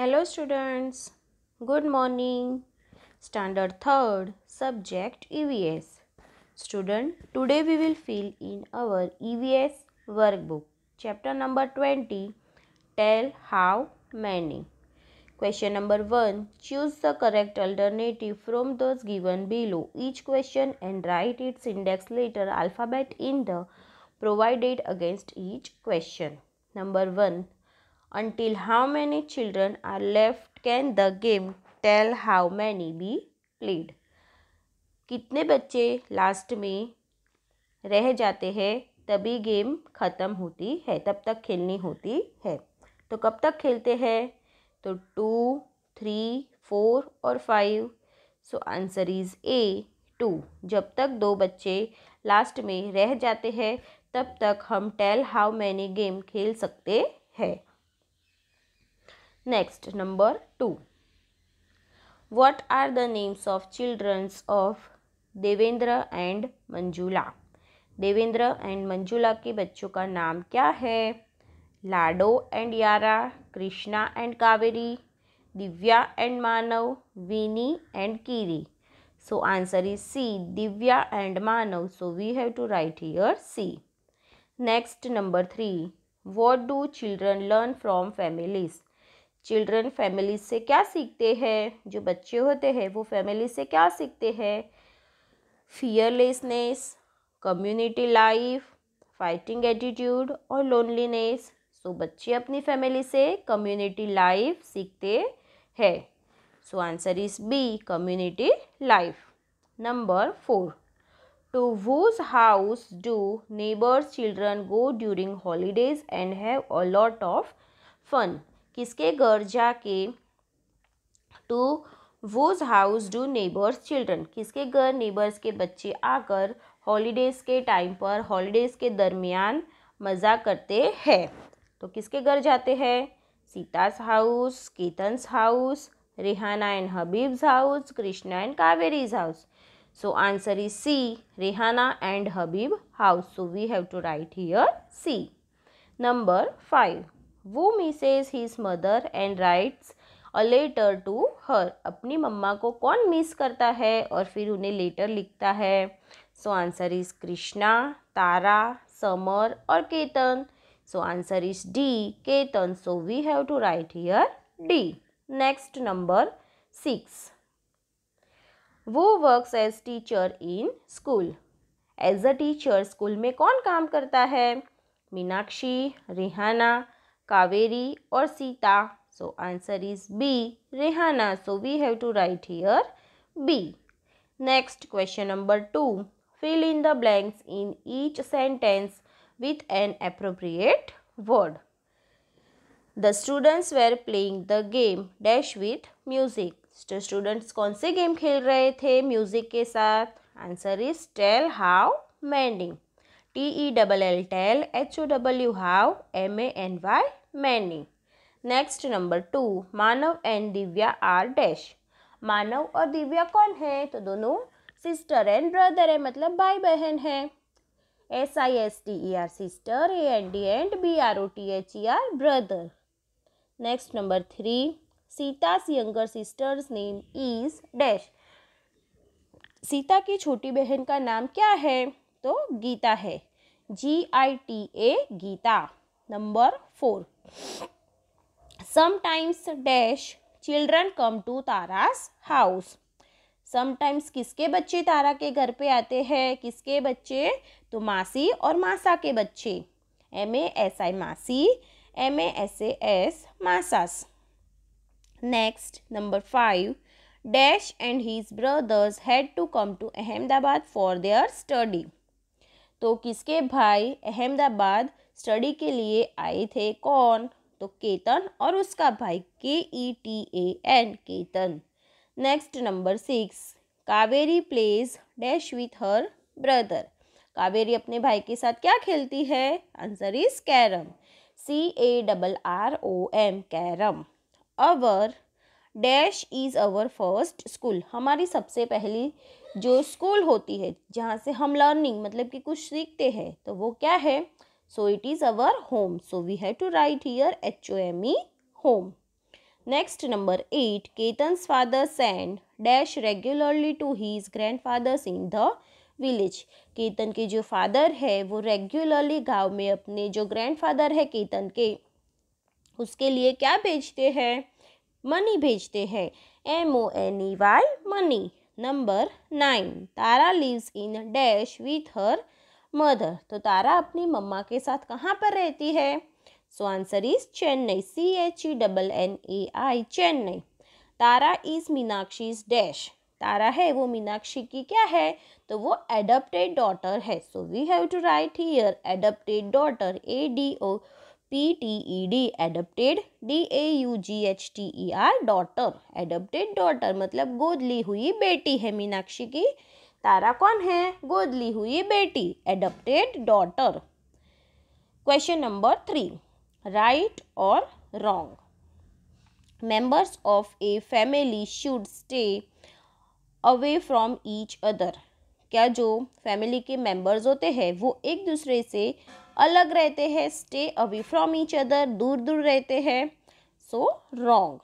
Hello students, good morning. Standard 3rd, subject EVS. Student, today we will fill in our EVS workbook. Chapter number 20, tell how many. Question number 1, choose the correct alternative from those given below each question and write its index letter alphabet in the provided against each question. Number 1, until how many children are left can the game tell how many be played कितने बच्चे last में रह जाते हैं तभी game ख़त्म होती है तब तक खेलनी होती है तो कब तक खेलते हैं तो टू थ्री फोर और five so answer is A two जब तक दो बच्चे लास्ट में रह जाते हैं तब तक हम टेल हाउ मैनी गेम खेल सकते हैं Next, number 2. What are the names of childrens of Devendra and Manjula Devendra and Manjula के बच्चों का नाम क्या है Lado and Yara Krishna and Kaveri Divya and Manav Vini and Kiri so answer is c divya and manav so we have to write here c next number 3 what do children learn from families children family से क्या सीखते हैं जो बच्चे होते हैं वो फैमिली से क्या सीखते हैं fearlessness community life fighting attitude और लोनलीनेस सो बच्चे अपनी फैमिली से कम्युनिटी लाइफ सीखते हैं so answer is B community life number four to whose house do neighbours children go during holidays and have a lot of fun किसके घर जाके to whose house do neighbours children किसके घर neighbours के बच्चे आकर हॉलीडेज़ के time पर हॉलीडेज़ के दरमियान मज़ा करते हैं तो किसके घर जाते हैं Sita's house Ketan's house Rehana and Habib's house Krishna and Kaveri's house so answer is C Rehana and Habib house so we have to write here C number five वो misses his mother and writes a letter to her अपनी मम्मा को कौन मिस करता है और फिर उन्हें लेटर लिखता है so answer is Krishna Tara Samar और Ketan so answer is D Ketan so we have to write here D next number six वो works as teacher in school as a teacher school में कौन काम करता है Meenakshi Rehana Kaveri or Sita? So answer is B. Rehana. So we have to write here B. Next question number 2. Fill in the blanks in each sentence with an appropriate word. The students were playing the game dash with music. तो students कौन से game खेल रहे थे music के साथ Answer is tell how many. T E how L tell many next number two Manav and Divya are dash Manav और दिव्या कौन है तो दोनों सिस्टर एंड ब्रदर है मतलब भाई बहन है S I S T E R sister A N D and B R O T H E R brother next number three Sita younger sisters name is dash Sita की छोटी बहन का नाम क्या है तो गीता है G I T A Geeta number four sometimes dash children come to Tara's house sometimes किसके बच्चे तारा के घर पे आते हैं किसके बच्चे तो मासी और मासा के बच्चे एम ए एस आई मासी M A S A S Masa's next number five dash and his brothers had to come to Ahmedabad for their study तो किसके भाई अहमदाबाद स्टडी के लिए आए थे कौन तो केतन और उसका भाई K E T A N Ketan next number six Kaveri plays dash with her brother Kaveri अपने भाई के साथ क्या खेलती है answer is carrom C A double R O M carrom our dash is our first school हमारी सबसे पहली जो स्कूल होती है जहाँ से हम लर्निंग मतलब कि कुछ सीखते हैं तो वो क्या है So it is our home. So we have to write here H-O-M-E home. Next number 8. Ketan's father send dash regularly to his grandfathers in the village Ketan के जो फादर है वो रेगुलरली गांव में अपने जो ग्रैंडफादर है केतन के उसके लिए क्या भेजते हैं मनी भेजते हैं M O N E Y money number nine Tara lives in dash with her mother तो तारा अपनी मम्मा के साथ कहाँ पर रहती है so answer is Chennai C H E double N A I Chennai Tara is Meenakshi dash Tara है वो मीनाक्षी की क्या है तो वो एडप्टेड डॉटर है so we have to write here adopted daughter A D O P T E D adopted D A U G H T E R daughter adopted daughter मतलब गोद ली हुई बेटी है मीनाक्षी की तारा कौन है गोद ली हुई बेटी adopted daughter question number three right और wrong members of a family should stay away from each other क्या जो फैमिली के मेंबर्स होते हैं वो एक दूसरे से अलग रहते हैं stay away from each other दूर दूर रहते हैं so wrong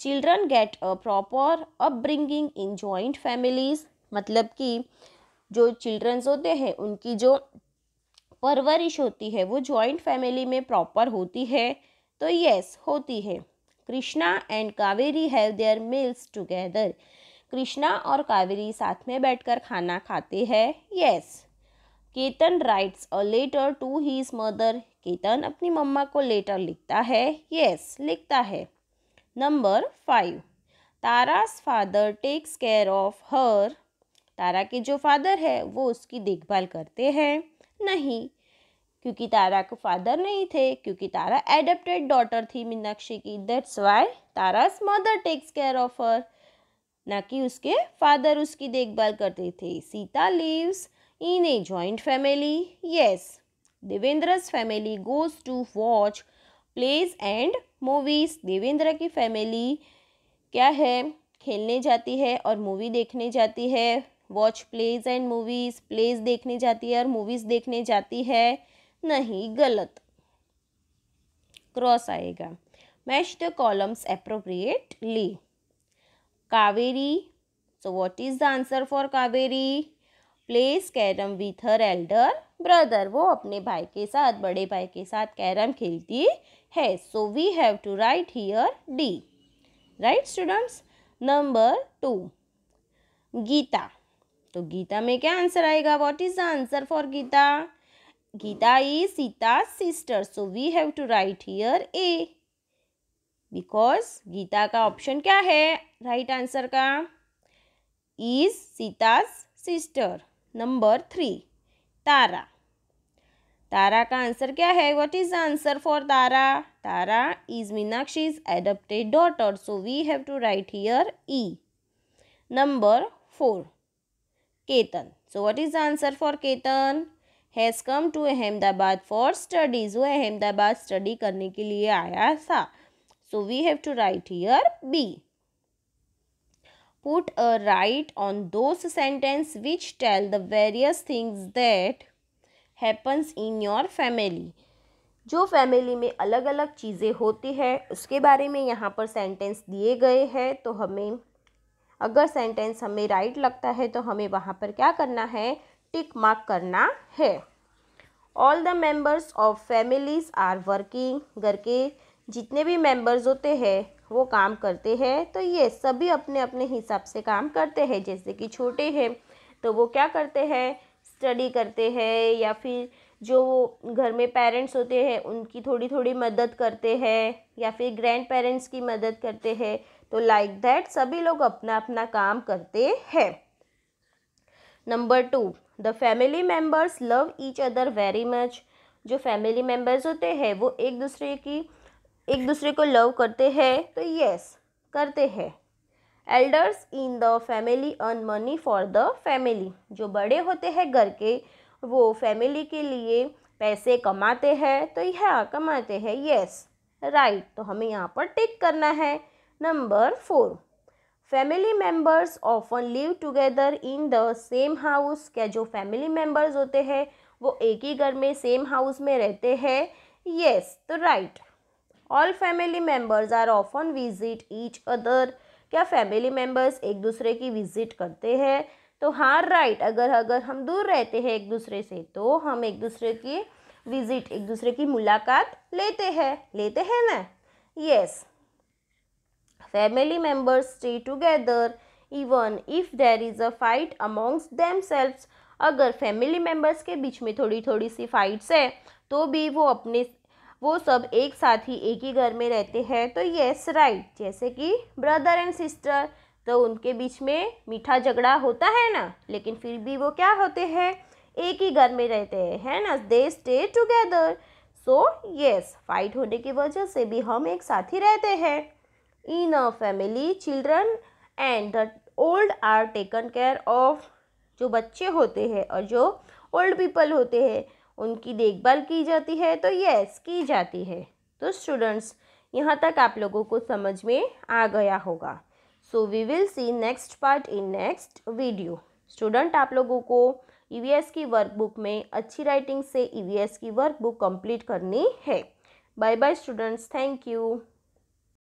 children get a proper upbringing in joint families मतलब कि जो चिल्ड्रंस होते हैं उनकी जो परवरिश होती है वो जॉइंट फैमिली में प्रॉपर होती है तो यस होती है Krishna and Kaveri have their meals together Krishna और कावेरी साथ में बैठकर खाना खाते हैं yes Ketan writes a letter to his mother Ketan अपनी मम्मा को लेटर लिखता है यस लिखता है number five Tara's father takes care of her Tara के जो फादर है वो उसकी देखभाल करते हैं नहीं क्योंकि तारा के फादर नहीं थे क्योंकि तारा एडेप्टेड डॉटर थी मीनाक्षी की that's why Tara's mother takes care of her ना कि उसके फादर उसकी देखभाल करते थे Sita lives in a joint family yes Devendra's family goes to watch plays and movies Devendra की फैमिली क्या है खेलने जाती है और मूवी देखने जाती है watch plays and movies plays देखने जाती है और मूवीज़ देखने जाती है नहीं गलत क्रॉस आएगा match the columns appropriately Kaveri so what is the answer for Kaveri plays carrom with her elder brother वो अपने भाई के साथ बड़े भाई के साथ कैरम खेलती है so we have to write here D right students number two Geeta तो गीता में क्या आंसर आएगा what is the answer for Geeta Geeta is Sita sister so we have to write here A because Geeta का ऑप्शन क्या है राइट right आंसर का is Sita's sister number three Tara Tara का answer क्या है what is the answer for Tara Tara is Meenakshi's adapted daughter so we have to write here E number four Ketan so what is the answer for Ketan has come to Ahmedabad for studies वो Ahmedabad study करने के लिए आया था so we have to write here B put a right on those sentences which tell the various things that happens in your family जो family में अलग अलग चीज़ें होती है उसके बारे में यहाँ पर सेंटेंस दिए गए हैं तो हमें अगर सेंटेंस हमें राइट लगता है तो हमें वहाँ पर क्या करना है टिक मार्क करना है all the members of families are working घर के जितने भी मेम्बर्स होते हैं वो काम करते हैं तो ये सभी अपने अपने हिसाब से काम करते हैं जैसे कि छोटे हैं तो वो क्या करते हैं स्टडी करते हैं या फिर जो घर में पेरेंट्स होते हैं उनकी थोड़ी थोड़ी मदद करते हैं या फिर ग्रैंड पेरेंट्स की मदद करते हैं तो लाइक दैट सभी लोग अपना अपना काम करते हैं number two the family members love each other very much जो फैमिली मेम्बर्स होते हैं वो एक दूसरे की एक दूसरे को लव करते हैं तो यस करते हैं elders in the family earn money for the family जो बड़े होते हैं घर के वो फैमिली के लिए पैसे कमाते हैं तो यह कमाते हैं यस राइट तो हमें यहाँ पर टिक करना है number four family members often live together in the same house क्या जो फैमिली मेम्बर्स होते हैं वो एक ही घर में सेम हाउस में रहते हैं येस तो right all family members are often visit each other क्या फैमिली मेम्बर्स एक दूसरे की विजिट करते हैं तो हाँ राइट right. अगर अगर हम दूर रहते हैं एक दूसरे से तो हम एक दूसरे की विजिट एक दूसरे की मुलाकात लेते हैं लेते हैं ना yes yes. Family members stay together even if there is a fight amongst themselves. अगर फैमिली मेम्बर्स के बीच में थोड़ी थोड़ी सी फाइट्स है तो भी वो अपने वो सब एक साथ ही एक ही घर में रहते हैं तो येस राइट right. जैसे कि ब्रदर एंड सिस्टर तो उनके बीच में मीठा झगड़ा होता है ना लेकिन फिर भी वो क्या होते हैं एक ही घर में रहते हैं है ना they stay together so yes fight होने की वजह से भी हम एक साथ ही रहते हैं in a family children and the old are taken care of जो बच्चे होते हैं और जो ओल्ड पीपल होते हैं उनकी देखभाल की जाती है तो यस की जाती है तो स्टूडेंट्स यहाँ तक आप लोगों को समझ में आ गया होगा so we will see next part in next video student आप लोगों को ई e की वर्कबुक में अच्छी राइटिंग से ई e की वर्कबुक कंप्लीट करनी है bye bye students thank you